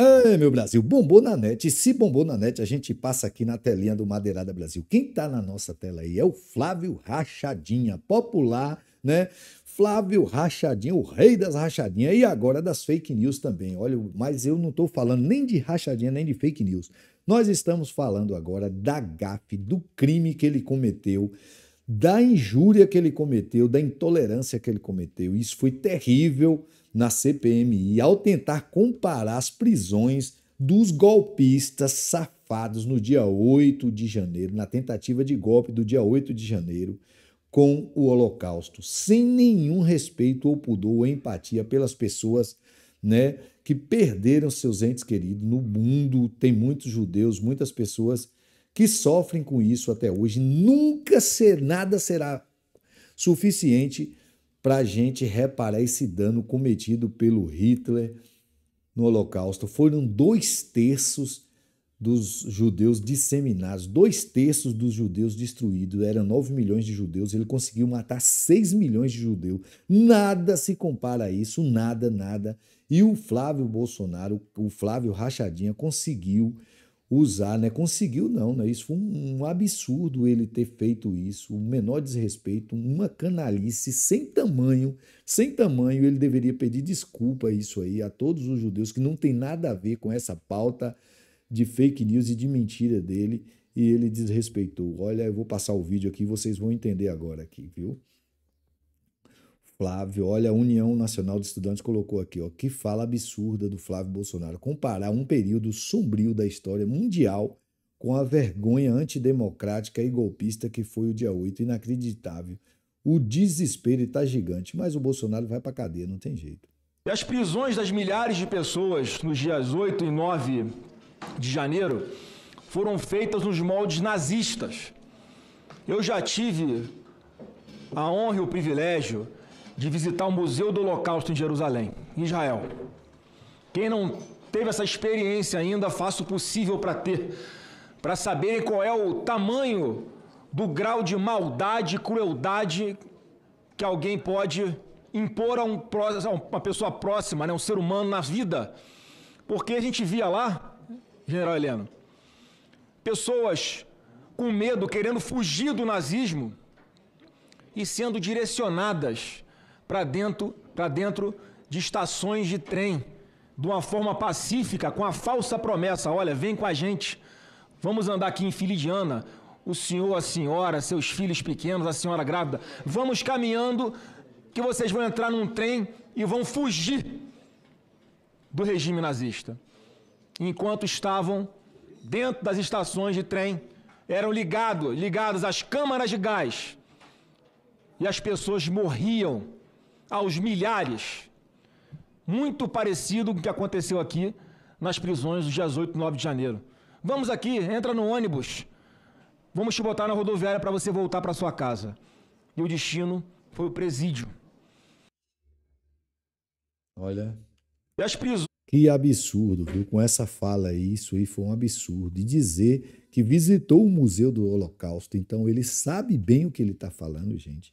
Ai, meu Brasil, bombou na net. E se bombou na net, a gente passa aqui na telinha do Madeirada Brasil. Quem tá na nossa tela aí é o Flávio Rachadinha, popular, né? Flávio Rachadinha, o rei das rachadinhas e agora das fake news também. Olha, mas eu não estou falando nem de rachadinha nem de fake news. Nós estamos falando agora da gafe, do crime que ele cometeu, da injúria que ele cometeu, da intolerância que ele cometeu. Isso foi terrível, na CPMI ao tentar comparar as prisões dos golpistas safados no dia 8 de janeiro, na tentativa de golpe do dia 8 de janeiro, com o Holocausto, sem nenhum respeito ou pudor ou empatia pelas pessoas né, que perderam seus entes queridos no mundo. Tem muitos judeus, muitas pessoas que sofrem com isso até hoje. Nunca ser, nada será suficiente para a gente reparar esse dano cometido pelo Hitler no Holocausto. Foram dois terços dos judeus disseminados, dois terços dos judeus destruídos, eram 9 milhões de judeus, ele conseguiu matar 6 milhões de judeus. Nada se compara a isso, nada, nada. E o Flávio Bolsonaro, o Flávio Rachadinha, conseguiu usar, né? Conseguiu não, né? Isso foi um, absurdo ele ter feito isso, o um menor desrespeito, uma canalice sem tamanho, sem tamanho, ele deveria pedir desculpa isso aí a todos os judeus que não tem nada a ver com essa pauta de fake news e de mentira dele e ele desrespeitou. Olha, eu vou passar o vídeo aqui, vocês vão entender agora aqui, viu? Flávio, olha, a União Nacional de Estudantes colocou aqui, ó, que fala absurda do Flávio Bolsonaro. Comparar um período sombrio da história mundial com a vergonha antidemocrática e golpista que foi o dia 8. Inacreditável. O desespero está gigante, mas o Bolsonaro vai para cadeia, não tem jeito. As prisões das milhares de pessoas nos dias 8 e 9 de janeiro foram feitas nos moldes nazistas. Eu já tive a honra e o privilégio de visitar o Museu do Holocausto em Jerusalém, em Israel. Quem não teve essa experiência ainda, faça o possível para ter, para saber qual é o tamanho do grau de maldade, crueldade que alguém pode impor a, um, a uma pessoa próxima, né, um ser humano na vida. Porque a gente via lá, General Heleno, pessoas com medo, querendo fugir do nazismo e sendo direcionadas para dentro, para dentro de estações de trem de uma forma pacífica, com a falsa promessa: olha, vem com a gente, vamos andar aqui em Filidiana, o senhor, a senhora, seus filhos pequenos, a senhora grávida, vamos caminhando, que vocês vão entrar num trem e vão fugir do regime nazista. Enquanto estavam dentro das estações de trem, eram ligados, ligados às câmaras de gás. E as pessoas morriam aos milhares, muito parecido com o que aconteceu aqui nas prisões dos dias 8 e 9 de janeiro. Vamos aqui, entra no ônibus, vamos te botar na rodoviária para você voltar para sua casa. E o destino foi o presídio. Olha. E as prisões. Que absurdo, viu? Com essa fala aí, isso aí foi um absurdo. E dizer que visitou o Museu do Holocausto, então ele sabe bem o que ele está falando, gente.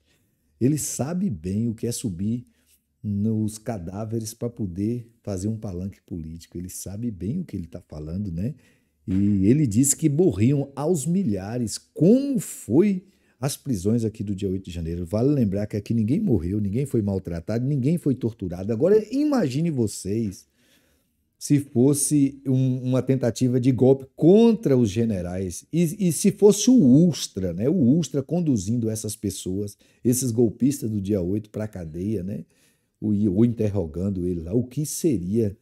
Ele sabe bem o que é subir nos cadáveres para poder fazer um palanque político. Ele sabe bem o que ele está falando, né? E ele disse que morriam aos milhares. Como foi as prisões aqui do dia 8 de janeiro? Vale lembrar que aqui ninguém morreu, ninguém foi maltratado, ninguém foi torturado. Agora imagine vocês se fosse um, uma tentativa de golpe contra os generais e, e, se fosse o Ustra, né? O Ustra conduzindo essas pessoas, esses golpistas do dia 8 para a cadeia, né? Ou, ou interrogando ele lá, o que seria,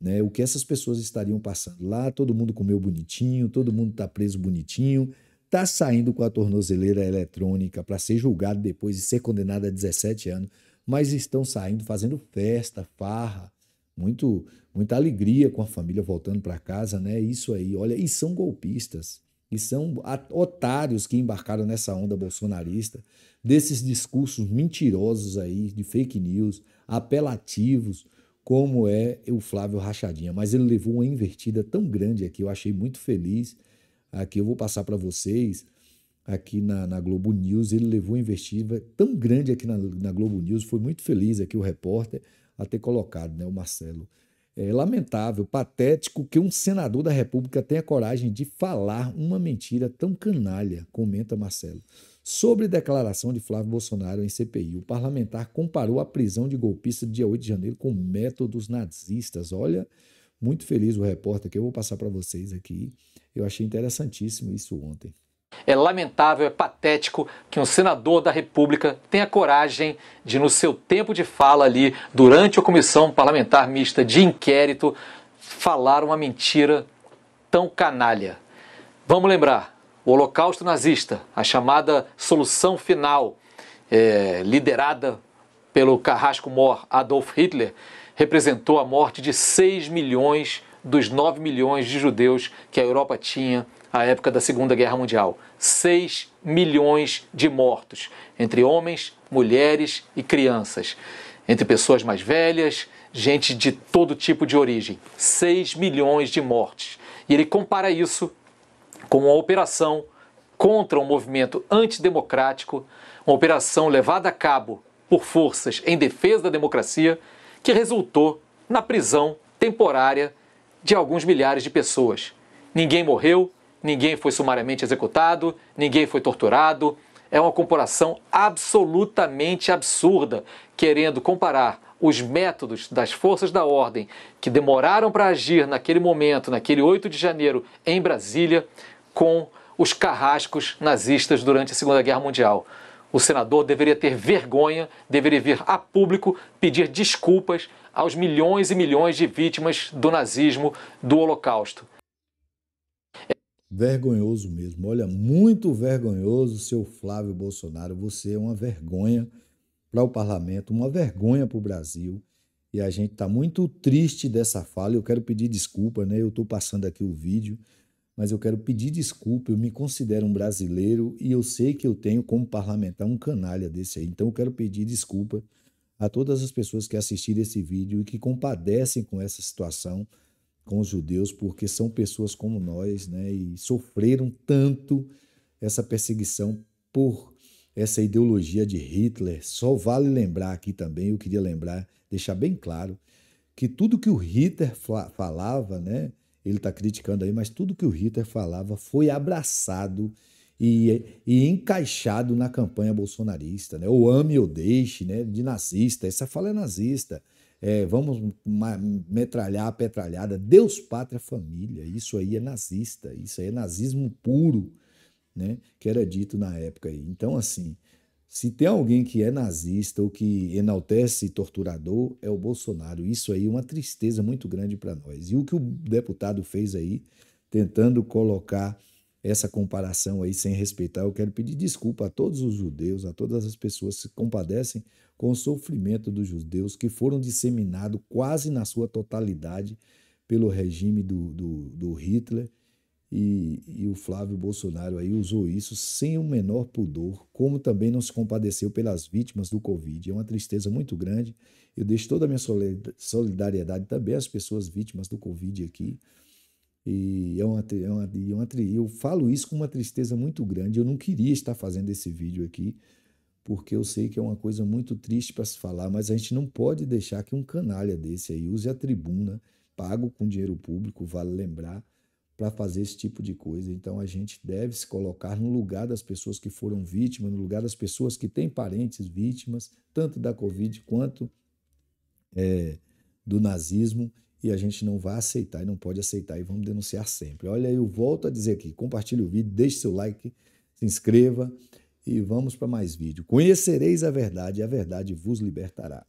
né? O que essas pessoas estariam passando lá? Todo mundo comeu bonitinho, todo mundo está preso bonitinho, está saindo com a tornozeleira eletrônica para ser julgado depois e ser condenado a 17 anos, mas estão saindo fazendo festa, farra muito, muita alegria com a família voltando para casa, né? Isso aí, olha, e são golpistas, e são otários que embarcaram nessa onda bolsonarista, desses discursos mentirosos aí, de fake news, apelativos, como é o Flávio Rachadinha. Mas ele levou uma invertida tão grande aqui, eu achei muito feliz. Aqui eu vou passar para vocês aqui na, na, Globo News. Ele levou uma investida tão grande aqui na, na, Globo News, foi muito feliz aqui o repórter a ter colocado, né, o Marcelo. É lamentável, patético que um senador da República tenha coragem de falar uma mentira tão canalha, comenta Marcelo. Sobre declaração de Flávio Bolsonaro em CPI, o parlamentar comparou a prisão de golpista do dia 8 de janeiro com métodos nazistas. Olha, muito feliz o repórter que eu vou passar para vocês aqui. Eu achei interessantíssimo isso ontem. É lamentável, é patético que um senador da República tenha coragem de, no seu tempo de fala ali, durante a comissão parlamentar mista de inquérito, falar uma mentira tão canalha. Vamos lembrar: o Holocausto nazista, a chamada solução final, é, liderada pelo carrasco-mor Adolf Hitler, representou a morte de 6 milhões dos 9 milhões de judeus que a Europa tinha à época da Segunda Guerra Mundial. 6 milhões de mortos, entre homens, mulheres e crianças, entre pessoas mais velhas, gente de todo tipo de origem. 6 milhões de mortes. E ele compara isso com uma operação contra um movimento antidemocrático, uma operação levada a cabo por forças em defesa da democracia, que resultou na prisão temporária de alguns milhares de pessoas. Ninguém morreu, ninguém foi sumariamente executado, ninguém foi torturado. É uma comparação absolutamente absurda, querendo comparar os métodos das forças da ordem que demoraram para agir naquele momento, naquele 8 de janeiro, em Brasília, com os carrascos nazistas durante a Segunda Guerra Mundial. O senador deveria ter vergonha, deveria vir a público pedir desculpas aos milhões e milhões de vítimas do nazismo, do Holocausto. Vergonhoso mesmo, olha, muito vergonhoso, seu Flávio Bolsonaro. Você é uma vergonha para o parlamento, uma vergonha para o Brasil. E a gente está muito triste dessa fala. Eu quero pedir desculpa, né? Eu estou passando aqui o vídeo mas eu quero pedir desculpa, eu me considero um brasileiro e eu sei que eu tenho como parlamentar um canalha desse aí. Então eu quero pedir desculpa a todas as pessoas que assistiram esse vídeo e que compadecem com essa situação com os judeus, porque são pessoas como nós, né, e sofreram tanto essa perseguição por essa ideologia de Hitler. Só vale lembrar aqui também, eu queria lembrar, deixar bem claro que tudo que o Hitler falava, né, ele está criticando aí, mas tudo que o Hitler falava foi abraçado e, e, encaixado na campanha bolsonarista, né? Ou ame ou deixe, né? De nazista, essa fala é nazista. É, vamos metralhar a petralhada. Deus, pátria, família. Isso aí é nazista, isso aí é nazismo puro, né? Que era dito na época aí. Então, assim, se tem alguém que é nazista ou que enaltece torturador, é o Bolsonaro. Isso aí é uma tristeza muito grande para nós. E o que o deputado fez aí, tentando colocar essa comparação aí sem respeitar, eu quero pedir desculpa a todos os judeus, a todas as pessoas que se compadecem com o sofrimento dos judeus que foram disseminados quase na sua totalidade pelo regime do, do, do Hitler e, e, o Flávio Bolsonaro aí usou isso sem o menor pudor, como também não se compadeceu pelas vítimas do Covid. É uma tristeza muito grande. Eu deixo toda a minha solidariedade também às pessoas vítimas do Covid aqui. E é uma, é uma, é uma, eu falo isso com uma tristeza muito grande. Eu não queria estar fazendo esse vídeo aqui, porque eu sei que é uma coisa muito triste para se falar, mas a gente não pode deixar que um canalha desse aí use a tribuna, pago com dinheiro público, vale lembrar para fazer esse tipo de coisa. Então a gente deve se colocar no lugar das pessoas que foram vítimas, no lugar das pessoas que têm parentes vítimas, tanto da Covid quanto é, do nazismo, e a gente não vai aceitar e não pode aceitar e vamos denunciar sempre. Olha, eu volto a dizer aqui: compartilhe o vídeo, deixe seu like, se inscreva e vamos para mais vídeo. Conhecereis a verdade e a verdade vos libertará.